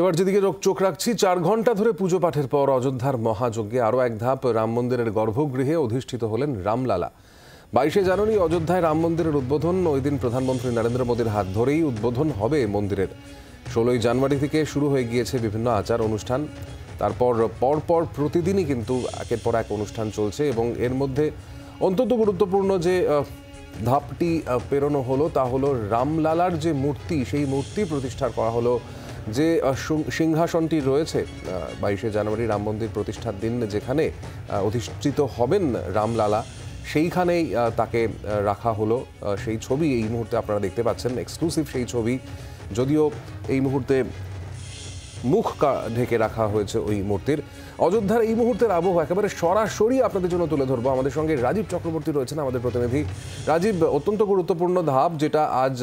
এবার যেদিকে চোখ রাখছি চার ঘন্টা ধরে পুজো পাঠের পর অযোধ্যার মহাযজ্ঞে আরও এক ধাপ রাম মন্দিরের গর্ভগৃহে অধিষ্ঠিত হলেন রামলালা বাইশে জানুয়ারি অযোধ্যায় রাম মন্দিরের উদ্বোধন ওই দিন প্রধানমন্ত্রী নরেন্দ্র মোদীর হাত ধরেই উদ্বোধন হবে মন্দিরের ষোলোই জানুয়ারি থেকে শুরু হয়ে গিয়েছে বিভিন্ন আচার অনুষ্ঠান তারপর পরপর প্রতিদিনই কিন্তু একের পর এক অনুষ্ঠান চলছে এবং এর মধ্যে অন্তত গুরুত্বপূর্ণ যে ধাপটি পেরোনো হলো তা হলো রামলালার যে মূর্তি সেই মূর্তি প্রতিষ্ঠা করা হলো যে সিংহাসনটি রয়েছে বাইশে জানুয়ারি রাম মন্দির প্রতিষ্ঠার দিন যেখানে অধিষ্ঠিত হবেন রামলালা সেইখানেই তাকে রাখা হলো সেই ছবি এই মুহূর্তে আপনারা দেখতে পাচ্ছেন এক্সক্লুসিভ সেই ছবি যদিও এই মুহূর্তে মুখ ঢেকে রাখা হয়েছে ওই মূর্তির অযোধ্যার এই মুহূর্তের আবহাওয়া একেবারে সরাসরি আপনাদের জন্য তুলে ধরবো আমাদের সঙ্গে রাজীব চক্রবর্তী রয়েছেন আমাদের প্রতিনিধি রাজীব অত্যন্ত গুরুত্বপূর্ণ ধাপ যেটা আজ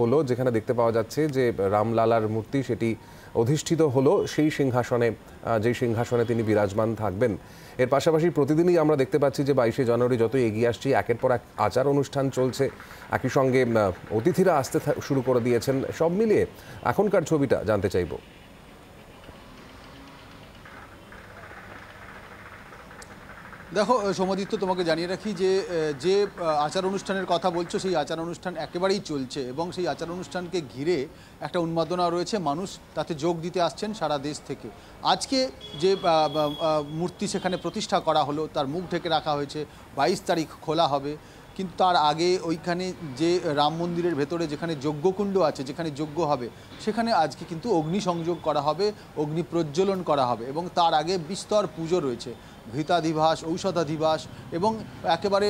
হলো যেখানে দেখতে পাওয়া যাচ্ছে যে রামলালার মূর্তি সেটি অধিষ্ঠিত হলো সেই সিংহাসনে যেই সিংহাসনে তিনি বিরাজমান থাকবেন এর পাশাপাশি প্রতিদিনই আমরা দেখতে পাচ্ছি যে বাইশে জানুয়ারি যত এগিয়ে আসছি একের পর এক আচার অনুষ্ঠান চলছে একই সঙ্গে অতিথিরা আসতে শুরু করে দিয়েছেন সব মিলিয়ে এখনকার ছবিটা জানতে চাইবো দেখো সমাদিত্য তোমাকে জানিয়ে রাখি যে যে আচার অনুষ্ঠানের কথা বলছো সেই আচার অনুষ্ঠান একেবারেই চলছে এবং সেই আচার অনুষ্ঠানকে ঘিরে একটা উন্মাদনা রয়েছে মানুষ তাতে যোগ দিতে আসছেন সারা দেশ থেকে আজকে যে মূর্তি সেখানে প্রতিষ্ঠা করা হলো তার মুখ ঢেকে রাখা হয়েছে বাইশ তারিখ খোলা হবে কিন্তু তার আগে ওইখানে যে রাম মন্দিরের ভেতরে যেখানে যজ্ঞকুণ্ড আছে যেখানে যজ্ঞ হবে সেখানে আজকে কিন্তু অগ্নি সংযোগ করা হবে অগ্নি প্রজ্বলন করা হবে এবং তার আগে বিস্তর পুজো রয়েছে ঘৃতাধিবাস ঔষধাধিবাস এবং একেবারে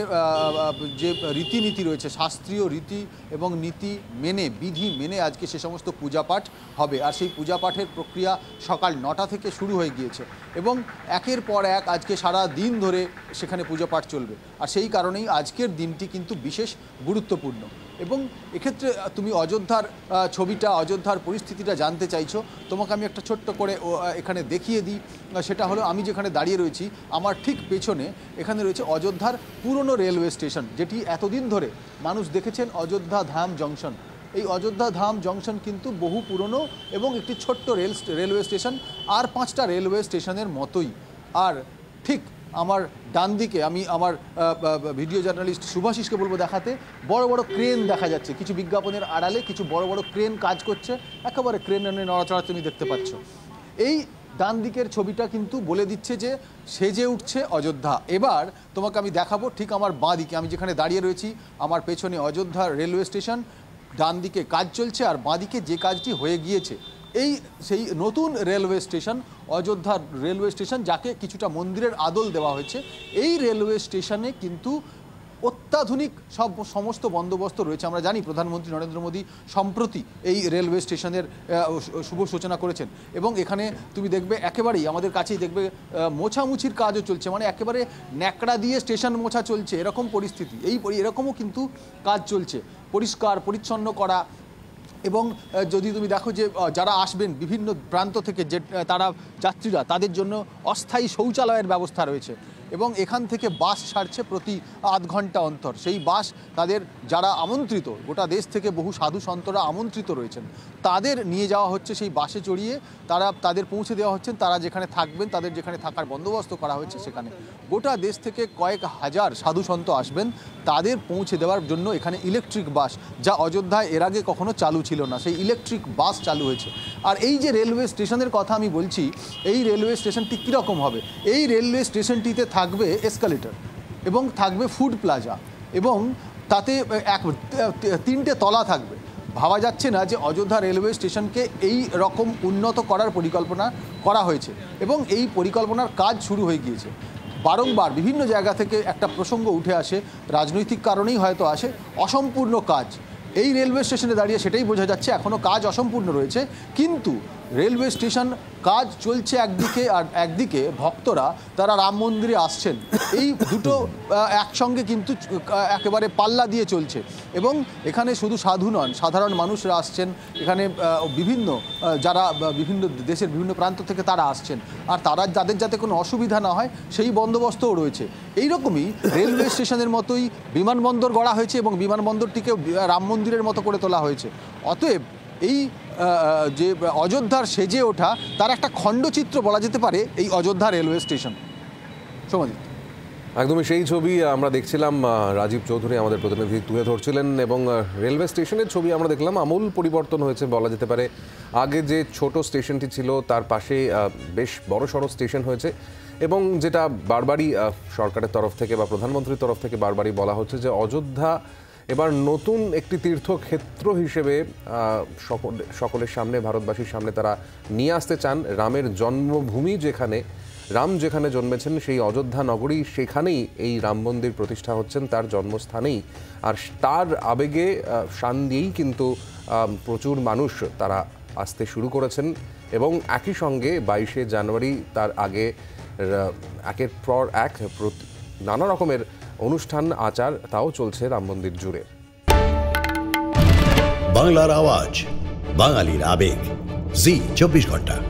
যে রীতিনীতি রয়েছে শাস্ত্রীয় রীতি এবং নীতি মেনে বিধি মেনে আজকে সে সমস্ত পূজাপাঠ হবে আর সেই পূজাপাঠের প্রক্রিয়া সকাল নটা থেকে শুরু হয়ে গিয়েছে এবং একের পর এক আজকে সারা দিন ধরে সেখানে পূজাপাঠ চলবে আর সেই কারণেই আজকের দিনটি কিন্তু বিশেষ গুরুত্বপূর্ণ এবং এক্ষেত্রে তুমি অযোধ্যার ছবিটা অযোধ্যার পরিস্থিতিটা জানতে চাইছো তোমাকে আমি একটা ছোট্ট করে এখানে দেখিয়ে দিই সেটা হলো আমি যেখানে দাঁড়িয়ে রয়েছি আমার ঠিক পেছনে এখানে রয়েছে অযোধ্যার পুরনো রেলওয়ে স্টেশন যেটি এতদিন ধরে মানুষ দেখেছেন অযোধ্যা ধাম জংশন এই অযোধ্যা ধাম জংশন কিন্তু বহু পুরনো এবং একটি ছোট্ট রেল রেলওয়ে স্টেশন আর পাঁচটা রেলওয়ে স্টেশনের মতোই আর ঠিক আমার ডান দিকে আমি আমার ভিডিও জার্নালিস্ট সুভাষিসকে বলবো দেখাতে বড় বড় ক্রেন দেখা যাচ্ছে কিছু বিজ্ঞাপনের আড়ালে কিছু বড় বড় ক্রেন কাজ করছে একেবারে ক্রেন নড়াচড়া তুমি দেখতে পাচ্ছ এই ডান দিকের ছবিটা কিন্তু বলে দিচ্ছে যে সেজে উঠছে অযোধ্যা এবার তোমাকে আমি দেখাবো ঠিক আমার বাঁ দিকে আমি যেখানে দাঁড়িয়ে রয়েছি আমার পেছনে অযোধ্যা রেলওয়ে স্টেশন ডান দিকে কাজ চলছে আর বাঁ দিকে যে কাজটি হয়ে গিয়েছে এই সেই নতুন রেলওয়ে স্টেশন অযোধ্যার রেলওয়ে স্টেশন যাকে কিছুটা মন্দিরের আদল দেওয়া হয়েছে এই রেলওয়ে স্টেশনে কিন্তু অত্যাধুনিক সব সমস্ত বন্দোবস্ত রয়েছে আমরা জানি প্রধানমন্ত্রী নরেন্দ্র মোদী সম্প্রতি এই রেলওয়ে স্টেশনের শুভ সূচনা করেছেন এবং এখানে তুমি দেখবে একেবারেই আমাদের কাছেই দেখবে মোছামুছির কাজও চলছে মানে একেবারে ন্যাকড়া দিয়ে স্টেশন মোছা চলছে এরকম পরিস্থিতি এই এরকমও কিন্তু কাজ চলছে পরিষ্কার পরিচ্ছন্ন করা এবং যদি তুমি দেখো যে যারা আসবেন বিভিন্ন প্রান্ত থেকে যে তারা যাত্রীরা তাদের জন্য অস্থায়ী শৌচালয়ের ব্যবস্থা রয়েছে এবং এখান থেকে বাস ছাড়ছে প্রতি আধ ঘন্টা অন্তর সেই বাস তাদের যারা আমন্ত্রিত গোটা দেশ থেকে বহু সাধু সন্তরা আমন্ত্রিত রয়েছেন তাদের নিয়ে যাওয়া হচ্ছে সেই বাসে চড়িয়ে তারা তাদের পৌঁছে দেওয়া হচ্ছেন তারা যেখানে থাকবেন তাদের যেখানে থাকার বন্দোবস্ত করা হচ্ছে সেখানে গোটা দেশ থেকে কয়েক হাজার সাধু সন্ত আসবেন তাদের পৌঁছে দেওয়ার জন্য এখানে ইলেকট্রিক বাস যা অযোধ্যায় এর আগে কখনো চালু ছিল না সেই ইলেকট্রিক বাস চালু হয়েছে আর এই যে রেলওয়ে স্টেশনের কথা আমি বলছি এই রেলওয়ে স্টেশনটি কীরকম হবে এই রেলওয়ে স্টেশনটিতে থাকবে এসকালেটর এবং থাকবে ফুড প্লাজা এবং তাতে এক তিনটে তলা থাকবে ভাবা যাচ্ছে না যে অযোধ্যা রেলওয়ে স্টেশনকে এই রকম উন্নত করার পরিকল্পনা করা হয়েছে এবং এই পরিকল্পনার কাজ শুরু হয়ে গিয়েছে বারংবার বিভিন্ন জায়গা থেকে একটা প্রসঙ্গ উঠে আসে রাজনৈতিক কারণেই হয়তো আসে অসম্পূর্ণ কাজ এই রেলওয়ে স্টেশনে দাঁড়িয়ে সেটাই বোঝা যাচ্ছে এখনও কাজ অসম্পূর্ণ রয়েছে কিন্তু রেলওয়ে স্টেশন কাজ চলছে একদিকে আর একদিকে ভক্তরা তারা রাম মন্দিরে আসছেন এই দুটো একসঙ্গে কিন্তু একেবারে পাল্লা দিয়ে চলছে এবং এখানে শুধু সাধু নন সাধারণ মানুষরা আসছেন এখানে বিভিন্ন যারা বিভিন্ন দেশের বিভিন্ন প্রান্ত থেকে তারা আসছেন আর তারা যাদের যাতে কোনো অসুবিধা না হয় সেই বন্দোবস্তও রয়েছে এই রকমই রেলওয়ে স্টেশনের মতোই বিমানবন্দর গড়া হয়েছে এবং বিমানবন্দরটিকে রাম মন্দিরের মতো করে তোলা হয়েছে অতএব এই যে অযোধ্যার সেজে ওঠা তার একটা খণ্ডচিত্র বলা যেতে পারে এই অযোধ্যা রেলওয়ে স্টেশন সমাজিত একদমই সেই ছবি আমরা দেখছিলাম রাজীব চৌধুরী আমাদের প্রতিনিধি তুলে ধরছিলেন এবং রেলওয়ে স্টেশনের ছবি আমরা দেখলাম আমূল পরিবর্তন হয়েছে বলা যেতে পারে আগে যে ছোট স্টেশনটি ছিল তার পাশে বেশ বড় সড়ো স্টেশন হয়েছে এবং যেটা বারবারই সরকারের তরফ থেকে বা প্রধানমন্ত্রীর তরফ থেকে বারবারই বলা হচ্ছে যে অযোধ্যা এবার নতুন একটি তীর্থক্ষেত্র হিসেবে সকল সকলের সামনে ভারতবাসীর সামনে তারা নিয়ে আসতে চান রামের জন্মভূমি যেখানে রাম যেখানে জন্মেছেন সেই অযোধ্যা নগরী সেখানেই এই রাম মন্দির প্রতিষ্ঠা হচ্ছেন তার জন্মস্থানেই আর তার আবেগে শান দিয়েই কিন্তু প্রচুর মানুষ তারা আসতে শুরু করেছেন এবং একই সঙ্গে বাইশে জানুয়ারি তার আগে একের পর এক নানা রকমের অনুষ্ঠান আচার তাও চলছে রাম মন্দির জুড়ে বাংলার আওয়াজ বাঙালির আবেগ জি চব্বিশ ঘন্টা